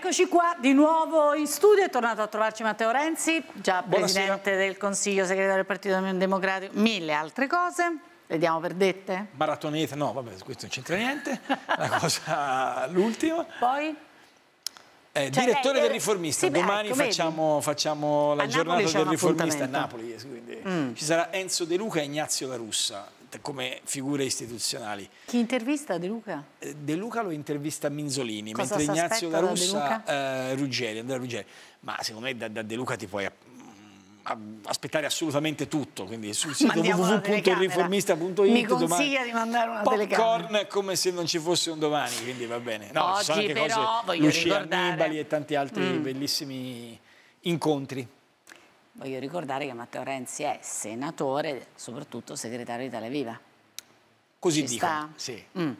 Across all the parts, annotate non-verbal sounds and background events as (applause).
Eccoci qua di nuovo in studio, è tornato a trovarci Matteo Renzi, già Buonasera. presidente del Consiglio, segretario del Partito Democratico, mille altre cose. Le diamo per dette? Maratonete, no, vabbè, questo non c'entra niente. La cosa, l'ultima. Poi? Eh, cioè, direttore eh, del Riformista, sì, domani ecco, facciamo, facciamo, la giornata del Riformista a Napoli, quindi mm. ci sarà Enzo De Luca e Ignazio La Russa come figure istituzionali. Chi intervista De Luca? Eh, De Luca lo intervista Minzolini, Cosa mentre Ignazio La Russa eh, Ruggeri, Andrea Ruggeri. Ma secondo me da, da De Luca ti puoi mm, aspettare assolutamente tutto, quindi sul (laughs) sito www.riformista.it mi consiglia di mandare una popcorn come se non ci fosse un domani, quindi va bene. No, Oggi ci sono anche però, cose, Lucia ricordare... Annibali e tanti altri mm. bellissimi incontri. Voglio ricordare che Matteo Renzi è senatore, soprattutto segretario di Italia Viva. Così Ci dicono, sì. mm.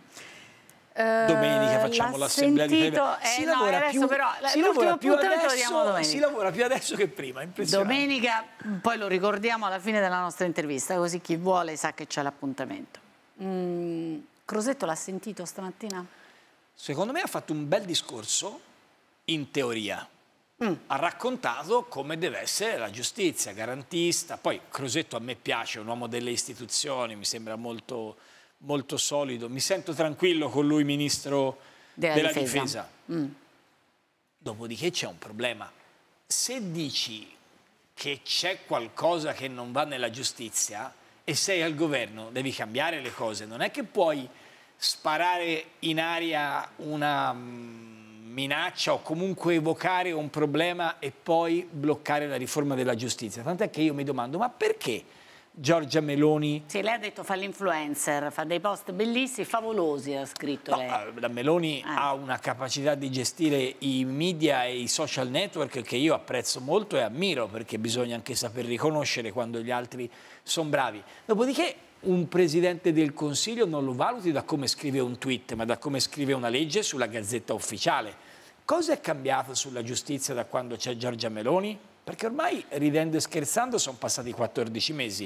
Eh, domenica facciamo l'assemblea di Italia eh, si, no, lavora più, però, si, lavora più adesso, si lavora più adesso che prima, Domenica, poi lo ricordiamo alla fine della nostra intervista, così chi vuole sa che c'è l'appuntamento. Mm, Crosetto l'ha sentito stamattina? Secondo me ha fatto un bel discorso, in teoria, Mm. ha raccontato come deve essere la giustizia, garantista. Poi Crosetto a me piace, è un uomo delle istituzioni, mi sembra molto, molto solido. Mi sento tranquillo con lui, ministro della, della difesa. difesa. Mm. Dopodiché c'è un problema. Se dici che c'è qualcosa che non va nella giustizia e sei al governo, devi cambiare le cose. Non è che puoi sparare in aria una mm, minaccia o comunque evocare un problema e poi bloccare la riforma della giustizia. Tant'è che io mi domando, ma perché Giorgia Meloni... Sì, lei ha detto fa l'influencer, fa dei post bellissimi, favolosi, ha scritto no, lei. Eh, la Meloni eh. ha una capacità di gestire i media e i social network che io apprezzo molto e ammiro, perché bisogna anche saper riconoscere quando gli altri sono bravi. Dopodiché un Presidente del Consiglio non lo valuti da come scrive un tweet, ma da come scrive una legge sulla Gazzetta Ufficiale Cosa è cambiato sulla giustizia da quando c'è Giorgia Meloni? Perché ormai, ridendo e scherzando, sono passati 14 mesi.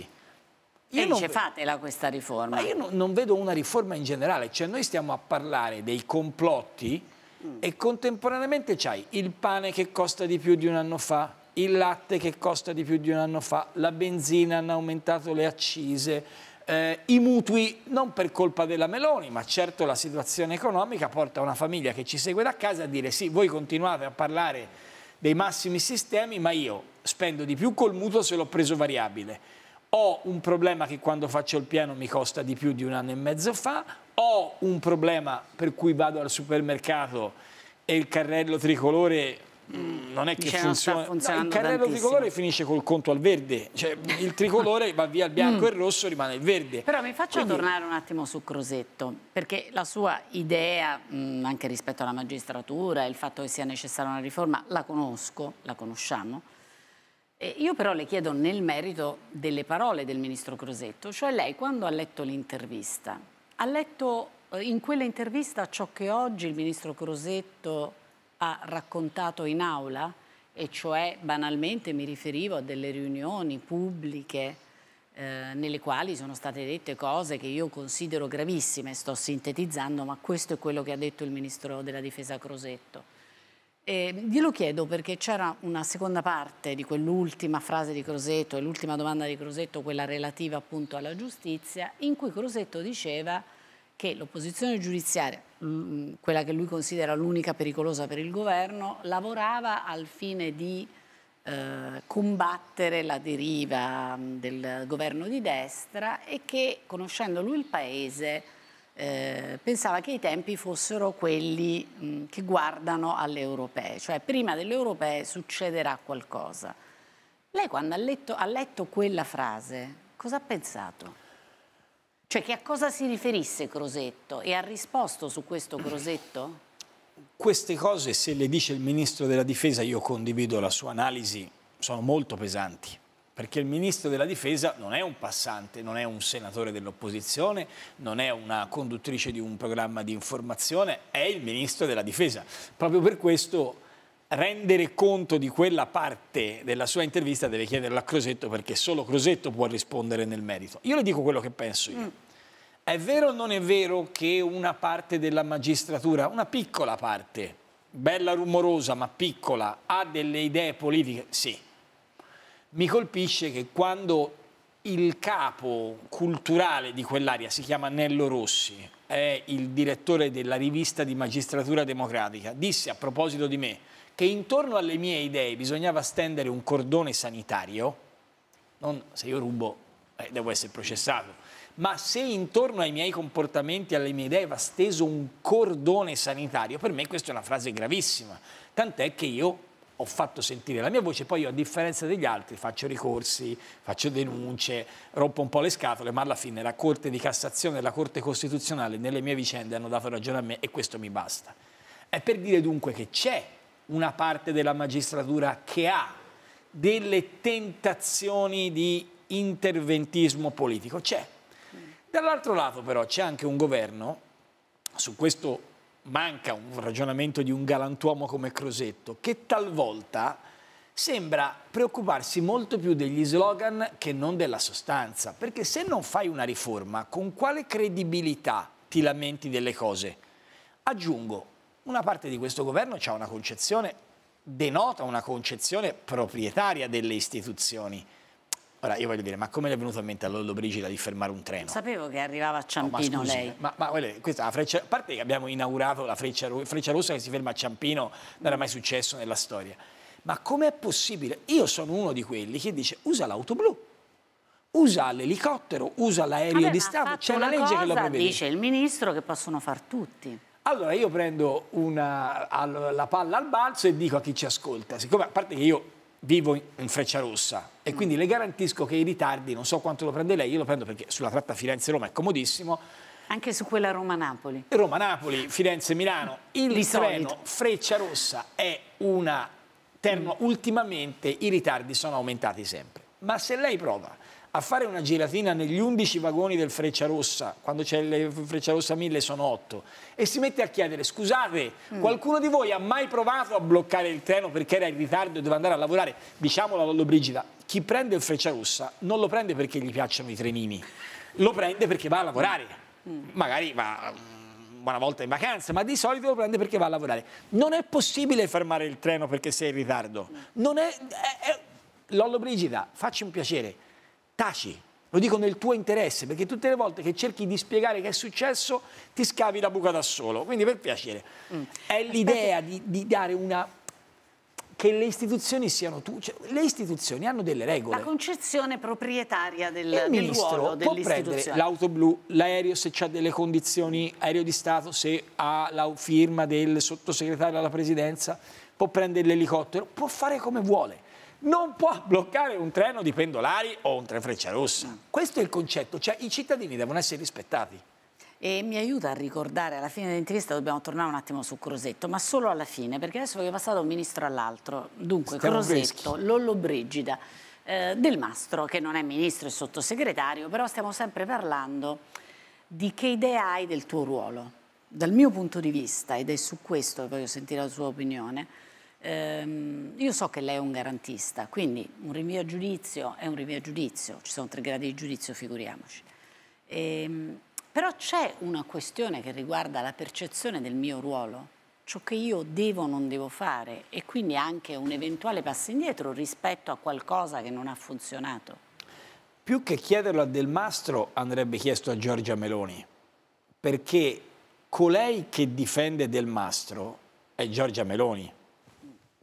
Io e non... fatela questa riforma. Ma io no, non vedo una riforma in generale, cioè noi stiamo a parlare dei complotti mm. e contemporaneamente c'hai il pane che costa di più di un anno fa, il latte che costa di più di un anno fa, la benzina hanno aumentato le accise, eh, i mutui non per colpa della Meloni, ma certo la situazione economica porta una famiglia che ci segue da casa a dire sì, voi continuate a parlare dei massimi sistemi, ma io spendo di più col mutuo se l'ho preso variabile. Ho un problema che quando faccio il piano mi costa di più di un anno e mezzo fa, ho un problema per cui vado al supermercato e il carrello tricolore Mm, non è che diciamo funziona. No, il carrello tricolore finisce col conto al verde, cioè il tricolore va via il (laughs) bianco mm. e il rosso rimane il verde. Però mi faccio Quindi... tornare un attimo su Crosetto, perché la sua idea, mh, mm, anche rispetto alla magistratura, e il fatto che sia necessaria una riforma, la conosco, la conosciamo. E io però le chiedo nel merito delle parole del ministro Crosetto, cioè lei quando ha letto l'intervista, ha letto eh, in quell'intervista ciò che oggi il ministro Crosetto ha raccontato in aula, e cioè banalmente mi riferivo a delle riunioni pubbliche eh, nelle quali sono state dette cose che io considero gravissime, sto sintetizzando, ma questo è quello che ha detto il Ministro della Difesa Crosetto. E glielo chiedo perché c'era una seconda parte di quell'ultima frase di Crosetto e l'ultima domanda di Crosetto, quella relativa appunto alla giustizia, in cui Crosetto diceva che l'opposizione giudiziaria, mm, mm, quella che lui considera l'unica pericolosa per il governo, lavorava al fine di eh, combattere la deriva mm, del governo di destra e che, conoscendo lui il paese, eh, pensava che i tempi fossero quelli mh, che guardano alle europee, cioè prima delle europee succederà qualcosa. Lei quando ha letto, ha letto quella frase, cosa ha pensato? Cioè che a cosa si riferisse Crosetto e ha risposto su questo Crosetto? Queste cose, se le dice il Ministro della Difesa, io condivido la sua analisi, sono molto pesanti perché il ministro della difesa non è un passante, non è un senatore dell'opposizione, non è una conduttrice di un programma di informazione, è il ministro della difesa. Proprio per questo rendere conto di quella parte della sua intervista deve chiederlo a Crosetto perché solo Crosetto può rispondere nel merito. Io le dico quello che penso io. Mm. È vero o non è vero che una parte della magistratura, una piccola parte, bella rumorosa ma piccola, ha delle idee politiche? Sì. Mi colpisce che quando il capo culturale di quell'area si chiama Nello Rossi, è il direttore della rivista di magistratura democratica, disse a proposito di me che intorno alle mie idee bisognava stendere un cordone sanitario, non se io rubo eh, devo essere processato, ma se intorno ai miei comportamenti, alle mie idee va steso un cordone sanitario, per me questa è una frase gravissima, tant'è che io ho fatto sentire la mia voce, poi io a differenza degli altri faccio ricorsi, faccio denunce, rompo un po' le scatole, ma alla fine la Corte di Cassazione e la Corte Costituzionale nelle mie vicende hanno dato ragione a me e questo mi basta. È per dire dunque che c'è una parte della magistratura che ha delle tentazioni di interventismo politico, c'è, Dall'altro lato però c'è anche un governo, su questo manca un ragionamento di un galantuomo come Crosetto, che talvolta sembra preoccuparsi molto più degli slogan che non della sostanza, perché se non fai una riforma, con quale credibilità ti lamenti delle cose? Aggiungo, una parte di questo governo ha una concezione, denota una concezione proprietaria delle istituzioni Ora io voglio dire, ma come le è venuto a mente a Lollo Brigida di fermare un treno? Sapevo che arrivava a Ciampino no, ma scusi, lei. Ma, ma dire, questa è la freccia, a parte che abbiamo inaugurato la freccia, freccia rossa che si ferma a Ciampino, non era mai successo nella storia. Ma com'è possibile? Io sono uno di quelli che dice usa l'auto blu usa l'elicottero, usa l'aereo di Stato, c'è una, una legge che lo prevede. Dice il ministro che possono far tutti. Allora io prendo una, la palla al balzo e dico a chi ci ascolta, siccome a parte che io vivo in Freccia Rossa e mm. quindi le garantisco che i ritardi, non so quanto lo prende lei, io lo prendo perché sulla tratta Firenze-Roma è comodissimo. Anche su quella Roma-Napoli. Roma-Napoli, Firenze-Milano, il Di treno solito. Rossa è una terno, mm. ultimamente i ritardi sono aumentati sempre. Ma se lei prova a fare una giratina negli 11 vagoni del Freccia Rossa, quando c'è il Freccia Rossa 1000 sono 8, e si mette a chiedere, scusate, mm. qualcuno di voi ha mai provato a bloccare il treno perché era in ritardo e doveva andare a lavorare? Diciamolo a Lollo Brigida, chi prende il Freccia Rossa non lo prende perché gli piacciono i trenini, lo prende perché va a lavorare, mm. mm. magari va mm, una volta in vacanza, ma di solito lo prende perché va a lavorare. Non è possibile fermare il treno perché sei in ritardo. Non è, è, è... Lollobrigida, facci un piacere taci, lo dico nel tuo interesse, perché tutte le volte che cerchi di spiegare che è successo ti scavi la buca da solo. Quindi per piacere, mm. è l'idea di, di, dare una... che le istituzioni siano tu, cioè, le istituzioni hanno delle regole. La concezione proprietaria del, Il del ruolo può prendere l'auto blu, l'aereo se ha delle condizioni, aereo di Stato se ha la firma del sottosegretario alla presidenza, può prendere l'elicottero, può fare come vuole non può bloccare un treno di pendolari o un treno freccia rossa. Questo è il concetto, cioè i cittadini devono essere rispettati. E mi aiuta a ricordare, alla fine dell'intervista dobbiamo tornare un attimo su Crosetto, ma solo alla fine, perché adesso voglio passare da un ministro all'altro. Dunque, Stiamo Crosetto, freschi. Lollobrigida, eh, Del Mastro, che non è ministro e sottosegretario, però stiamo sempre parlando di che idea hai del tuo ruolo. Dal mio punto di vista, ed è su questo che voglio sentire la sua opinione, Ehm, io so che lei è un garantista, quindi un rinvio a giudizio è un rinvio a giudizio, ci sono tre gradi di giudizio, figuriamoci. Ehm, però c'è una questione che riguarda la percezione del mio ruolo, ciò che io devo o non devo fare e quindi anche un eventuale passo indietro rispetto a qualcosa che non ha funzionato. Più che chiederlo a Del Mastro andrebbe chiesto a Giorgia Meloni, perché colei che difende Del Mastro è Giorgia Meloni.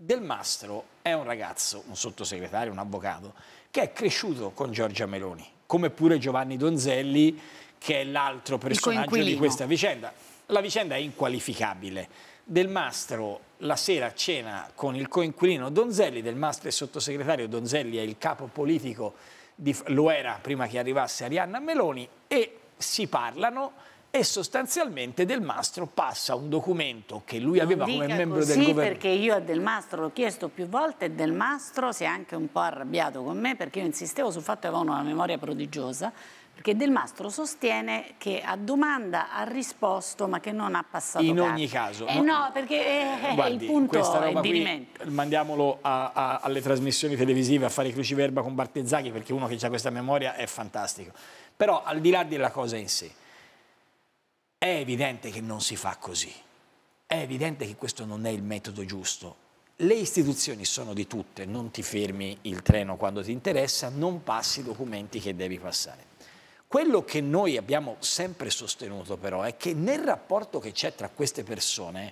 Del Mastro è un ragazzo, un sottosegretario, un avvocato, che è cresciuto con Giorgia Meloni, come pure Giovanni Donzelli, che è l'altro personaggio di questa vicenda. La vicenda è inqualificabile. Del Mastro la sera cena con il coinquilino Donzelli, Del Mastro è sottosegretario, Donzelli è il capo politico, di, lo era prima che arrivasse Arianna Meloni, e si parlano e sostanzialmente Del Mastro passa un documento che lui non aveva come membro del governo. Sì, perché io a Del Mastro l'ho chiesto più volte e Del Mastro si è anche un po' arrabbiato con me perché io insistevo sul fatto che avevano una memoria prodigiosa perché Del Mastro sostiene che a domanda ha risposto ma che non ha passato In carta. ogni caso. Eh no, perché eh, eh, eh, è, guardi, il punto è dirimento. Mandiamolo a, a, alle trasmissioni televisive a fare cruciverba con Bartezzaghi perché uno che ha questa memoria è fantastico. Però al di là della cosa in sé, è evidente che non si fa così, è evidente che questo non è il metodo giusto. Le istituzioni sono di tutte, non ti fermi il treno quando ti interessa, non passi i documenti che devi passare. Quello che noi abbiamo sempre sostenuto però è che nel rapporto che c'è tra queste persone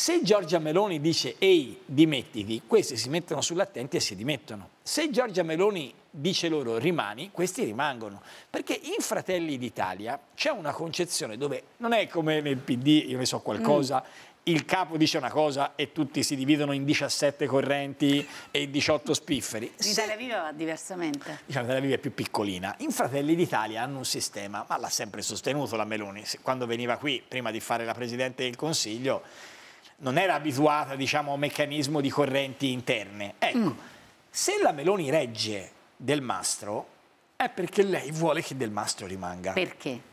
se Giorgia Meloni dice ehi, dimettiti, questi si mettono sull'attenti e si dimettono. Se Giorgia Meloni dice loro rimani, questi rimangono. Perché in Fratelli d'Italia c'è una concezione dove non è come nel PD, io ne so qualcosa, mm il capo dice una cosa e tutti si dividono in 17 correnti e 18 spifferi. L'Italia Viva va diversamente. Diciamo, L'Italia Viva è più piccolina. In Fratelli d'Italia hanno un sistema, ma l'ha sempre sostenuto la Meloni. Quando veniva qui, prima di fare la Presidente del Consiglio, non era abituata diciamo, a un meccanismo di correnti interne. Ecco, mm. se la Meloni regge del mastro è perché lei vuole che del mastro rimanga. Perché?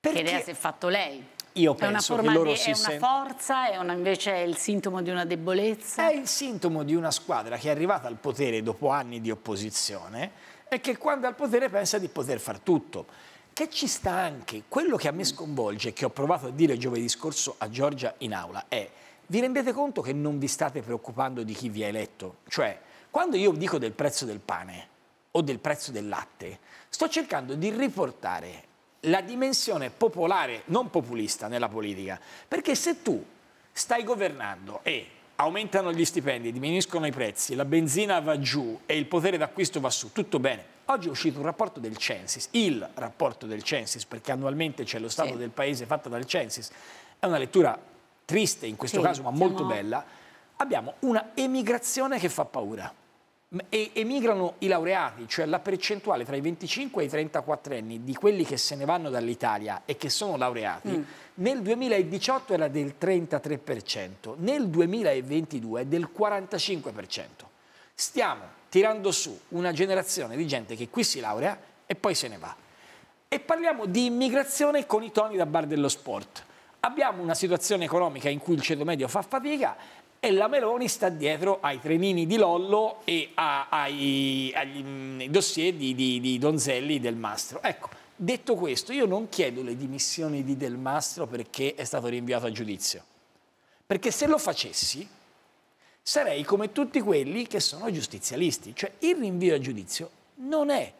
Perché, idea si è fatto lei. Io penso che loro di, si È una forza, è una, invece è il sintomo di una debolezza? È il sintomo di una squadra che è arrivata al potere dopo anni di opposizione e che quando è al potere pensa di poter far tutto che ci sta anche. Quello che a me mm. sconvolge, che ho provato a dire giovedì scorso a Giorgia in aula, è vi rendete conto che non vi state preoccupando di chi vi ha eletto? Cioè, quando io dico del prezzo del pane o del prezzo del latte, sto cercando di riportare la dimensione popolare, non populista, nella politica. Perché se tu stai governando e aumentano gli stipendi, diminuiscono i prezzi, la benzina va giù e il potere d'acquisto va su, tutto bene. Oggi è uscito un rapporto del Censis, il rapporto del Censis, perché annualmente c'è lo stato sì. del paese fatto dal Censis. È una lettura triste in questo sì, caso, ma molto bella. Abbiamo una emigrazione che fa paura. E emigrano i laureati, cioè la percentuale tra i 25 e i 34 anni di quelli che se ne vanno dall'Italia e che sono laureati, mm. nel 2018 era del 33%, nel 2022 è del 45%. Stiamo tirando su una generazione di gente che qui si laurea e poi se ne va. E parliamo di immigrazione con i toni da bar dello sport. Abbiamo una situazione economica in cui il ceto medio fa fatica e la Meloni sta dietro ai trenini di Lollo e a, ai, agli, mm, dossier di, di, di Donzelli del Mastro. Ecco, detto questo, io non chiedo le dimissioni di Del Mastro perché è stato rinviato a giudizio. Perché se lo facessi, sarei come tutti quelli che sono giustizialisti. Cioè il rinvio a giudizio non è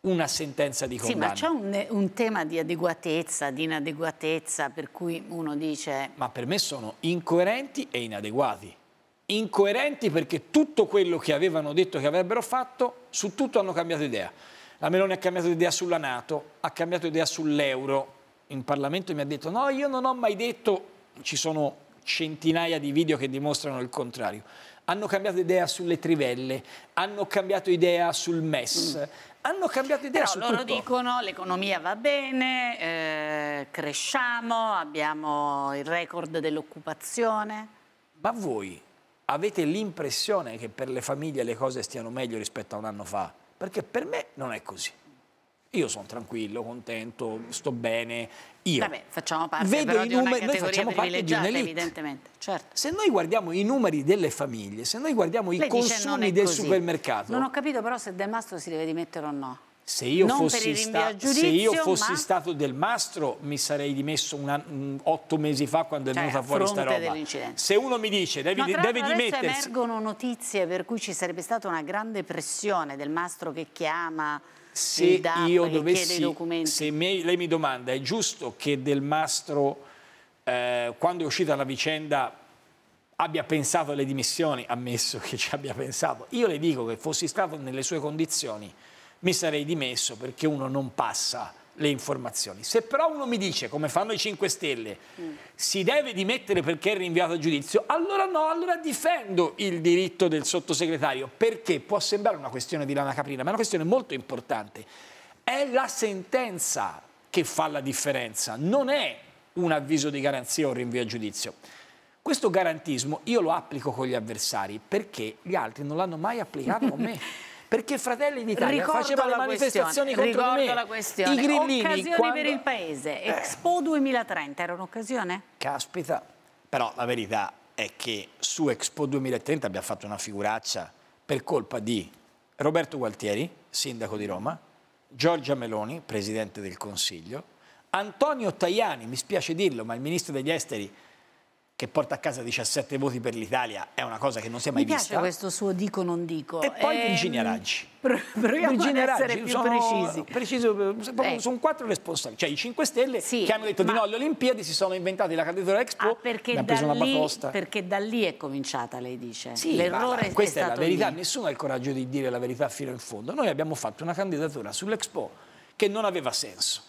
una sentenza di condanna. Sì, ma c'è un, un, tema di adeguatezza, di inadeguatezza, per cui uno dice... Ma per me sono incoerenti e inadeguati. Incoerenti perché tutto quello che avevano detto che avrebbero fatto, su tutto hanno cambiato idea. La Meloni ha cambiato idea sulla Nato, ha cambiato idea sull'euro. In Parlamento mi ha detto no, io non ho mai detto, ci sono centinaia di video che dimostrano il contrario. Hanno cambiato idea sulle trivelle, hanno cambiato idea sul MES, mm. hanno cambiato idea Però su loro dicono l'economia va bene, eh, cresciamo, abbiamo il record dell'occupazione. Ma voi avete l'impressione che per le famiglie le cose stiano meglio rispetto a un anno fa? Perché per me non è così. Io sono tranquillo, contento, sto bene. Io Vabbè, facciamo parte vedo però, i numeri, noi facciamo parte di evidentemente. Certo. Se noi guardiamo i numeri delle famiglie, se noi guardiamo Lei i consumi del così. supermercato. Non ho capito però se Del Mastro si deve dimettere o no. Se io, fossi, sta giudizio, se io fossi ma... stato del mastro mi sarei dimesso una, mh, mm, otto mesi fa quando è cioè, venuta fuori sta roba. Se uno mi dice devi, no, devi dimettersi... emergono notizie per cui ci sarebbe stata una grande pressione del mastro che chiama se io dovessi, se me, lei mi domanda, è giusto che Del Mastro, eh, quando è uscita la vicenda, abbia pensato alle dimissioni, ammesso che ci abbia pensato, io le dico che fossi stato nelle sue condizioni, mi sarei dimesso perché uno non passa le informazioni. Se però uno mi dice, come fanno i 5 Stelle, mm. si deve dimettere perché è rinviato a giudizio, allora no, allora difendo il diritto del sottosegretario, perché può sembrare una questione di lana caprina, ma è una questione molto importante. È la sentenza che fa la differenza, non è un avviso di garanzia o rinvio a giudizio. Questo garantismo io lo applico con gli avversari perché gli altri non l'hanno mai applicato con me. (laughs) perché Fratelli d'Italia faceva le manifestazioni questione. contro Ricordo me. I grillini. Occasioni quando... per il paese. Eh. Expo 2030 era un'occasione? Caspita. Però la verità è che su Expo 2030 abbiamo fatto una figuraccia per colpa di Roberto Gualtieri, sindaco di Roma, Giorgia Meloni, presidente del Consiglio, Antonio Tajani, mi spiace dirlo, ma il ministro degli esteri che porta a casa 17 voti per l'Italia è una cosa che non si è mai vista. Mi piace questo suo dico non dico. E poi ehm... Virginia Raggi. Proviamo Virginia ad essere Raggi. più sono precisi. Preciso, eh. Sono eh. quattro responsabili, cioè i 5 Stelle sì, che hanno detto ma... di no alle Olimpiadi, si sono inventati la candidatura Expo, ah, perché ne hanno preso lì, una batosta. Perché da lì è cominciata, lei dice. Sì, L'errore è, questa è, è la verità, lì. nessuno ha il coraggio di dire la verità fino in fondo. Noi abbiamo fatto una candidatura sull'Expo che non aveva senso.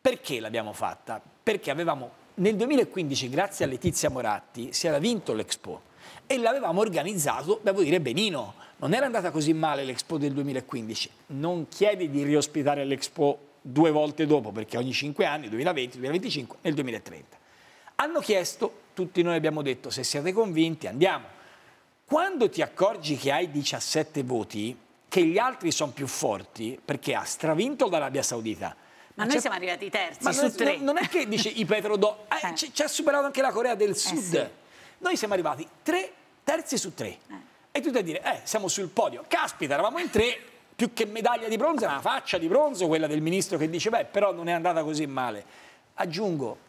Perché l'abbiamo fatta? Perché avevamo nel 2015, grazie a Letizia Moratti, si era vinto l'Expo e l'avevamo organizzato, devo dire, benino. Non era andata così male l'Expo del 2015. Non chiedi di riospitare l'Expo due volte dopo, perché ogni cinque anni, 2020, 2025 e il 2030. Hanno chiesto, tutti noi abbiamo detto, se siete convinti andiamo. Quando ti accorgi che hai 17 voti, che gli altri sono più forti, perché ha stravinto l'Arabia Saudita, ma, noi siamo arrivati terzi ma su non, tre. Non è che dice i petrodollar, (laughs) eh, eh. ci ha superato anche la Corea del eh, Sud. Eh sì. Noi siamo arrivati tre, terzi su tre. Eh. E tu devi dire, eh, siamo sul podio. Caspita, eravamo in tre, più che medaglia di bronzo, era una faccia di bronzo quella del ministro che dice, beh, però non è andata così male. Aggiungo,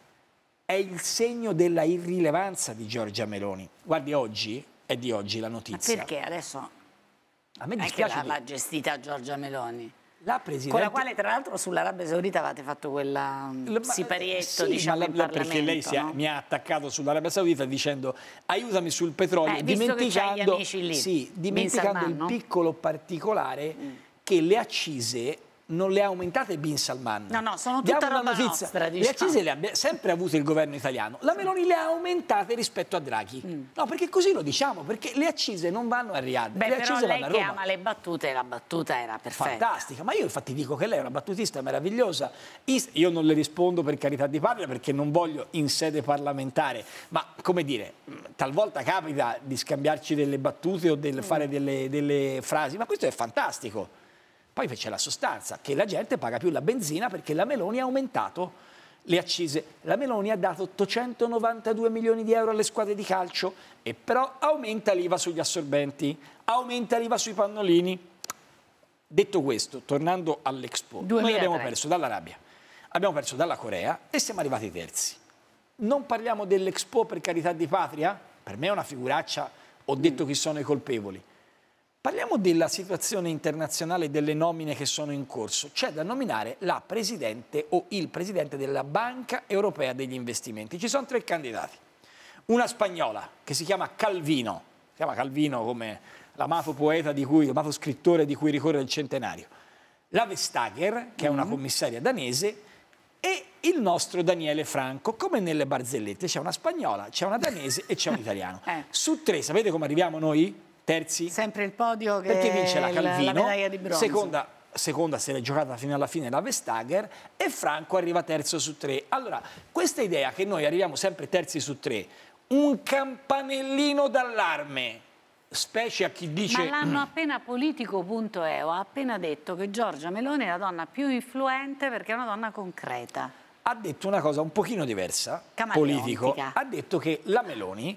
è il segno della irrilevanza di Giorgia Meloni. Guardi, oggi è di oggi la notizia. Ma perché adesso... A me dispiace. È che l'ha gestita Giorgia Meloni. La Presidente... Con la quale tra l'altro sull'Arabia Saudita avete fatto quella la, siparietto sì, diciamo, la, Perché lei ha, no? mi ha attaccato sull'Arabia Saudita dicendo aiutami sul petrolio, eh, dimenticando, sì, dimenticando il piccolo particolare mm. che le accise non le ha aumentate Bin Salman. No, no, sono tutta roba notizia. nostra. Diciamo. Le accise le ha sempre avute il governo italiano. La Meloni le ha aumentate rispetto a Draghi. Mm. No, perché così lo diciamo, perché le accise non vanno a Riyadh. Beh, le però lei che ama le battute, la battuta era perfetta. Fantastica, ma io infatti dico che lei è una battutista meravigliosa. Io non le rispondo per carità di patria perché non voglio in sede parlamentare, ma come dire, talvolta capita di scambiarci delle battute o del mm. fare delle, delle frasi, ma questo è fantastico poi c'è la sostanza, che la gente paga più la benzina perché la Meloni ha aumentato le accise. La Meloni ha dato 892 milioni di euro alle squadre di calcio e però aumenta l'IVA sugli assorbenti, aumenta l'IVA sui pannolini. Detto questo, tornando all'Expo, 2003. noi abbiamo perso dall'Arabia, abbiamo perso dalla Corea e siamo arrivati terzi. Non parliamo dell'Expo per carità di patria? Per me è una figuraccia, ho detto mm. chi sono i colpevoli. Parliamo della situazione internazionale e delle nomine che sono in corso. C'è da nominare la presidente o il presidente della Banca Europea degli Investimenti. Ci sono tre candidati. Una spagnola che si chiama Calvino, si chiama Calvino come l'amato poeta di cui, l'amato scrittore di cui ricorre il centenario. La Vestager, che è una mm. commissaria danese, e il nostro Daniele Franco, come nelle barzellette, c'è una spagnola, c'è una danese e c'è un (laughs) italiano. Eh. Su tre, sapete come arriviamo noi? Terzi? Sempre il podio Perché vince la Calvino, la seconda, seconda se l'è giocata fino alla fine la Vestager e Franco arriva terzo su tre. Allora, questa idea che noi arriviamo sempre terzi su tre, un campanellino d'allarme specie a chi dice... Ma l'hanno appena politico.eu, ha appena detto che Giorgia Meloni è la donna più influente perché è una donna concreta. Ha detto una cosa un pochino diversa, politico. Ha detto che la Meloni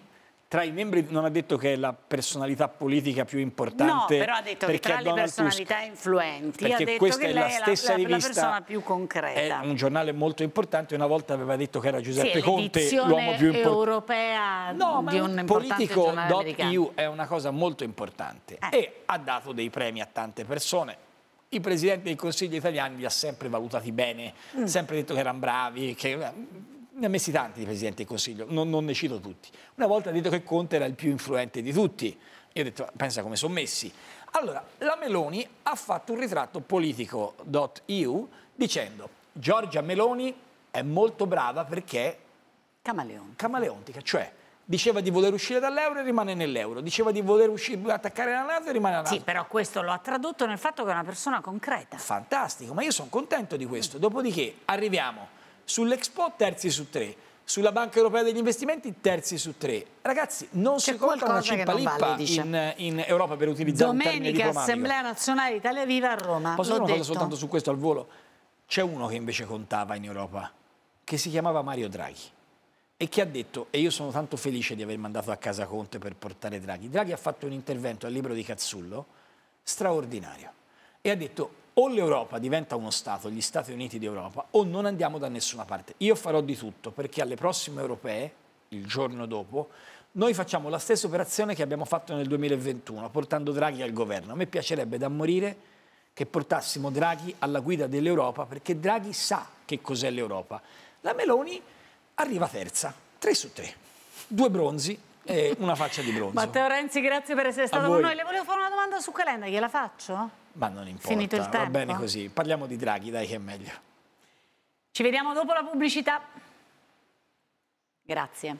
tra i membri non ha detto che è la personalità politica più importante. No, però ha detto che tra le personalità Tusk, influenti ha detto questa che è la stessa la, rivista, la persona più concreta. È un giornale molto importante, una volta aveva detto che era Giuseppe sì, Conte l'uomo più importante. europea no, di un politico politico.eu è una cosa molto importante eh. e ha dato dei premi a tante persone i presidenti del Consiglio italiani li ha sempre valutati bene, mm. sempre detto che erano bravi, che ne ha messi tanti di Presidenti del Consiglio, non, non, ne cito tutti. Una volta ha detto che Conte era il più influente di tutti. Io ho detto, pensa come sono messi. Allora, la Meloni ha fatto un ritratto politico.eu dicendo Giorgia Meloni è molto brava perché... Camaleontica. Camaleontica, cioè diceva di voler uscire dall'euro e rimane nell'euro, diceva di voler uscire, attaccare la Nato e rimane la Nato. Sì, però questo lo ha tradotto nel fatto che è una persona concreta. Fantastico, ma io sono contento di questo. Mm. Dopodiché arriviamo Sull'Expo terzi su tre, sulla Banca Europea degli Investimenti terzi su tre. Ragazzi, non si conta una cippa lippa vale, in, in, Europa per utilizzare Domenica, un Domenica Assemblea Nazionale Italia Viva a Roma. Posso dire una cosa soltanto su questo al volo? C'è uno che invece contava in Europa, che si chiamava Mario Draghi e che ha detto, e io sono tanto felice di aver mandato a casa Conte per portare Draghi, Draghi ha fatto un intervento al libro di Cazzullo straordinario e ha detto o l'Europa diventa uno Stato, gli Stati Uniti d'Europa, o non andiamo da nessuna parte. Io farò di tutto perché alle prossime europee, il giorno dopo, noi facciamo la stessa operazione che abbiamo fatto nel 2021, portando Draghi al governo. A me piacerebbe da morire che portassimo Draghi alla guida dell'Europa, perché Draghi sa che cos'è l'Europa. La Meloni arriva terza, tre su tre, due bronzi e una faccia di (laughs) bronzo. Matteo Renzi, grazie per essere stato con noi. Le volevo fare una domanda su Calenda, gliela faccio? Ma non importa, Finito il tempo. va bene così. Parliamo di Draghi, dai che è meglio. Ci vediamo dopo la pubblicità. Grazie.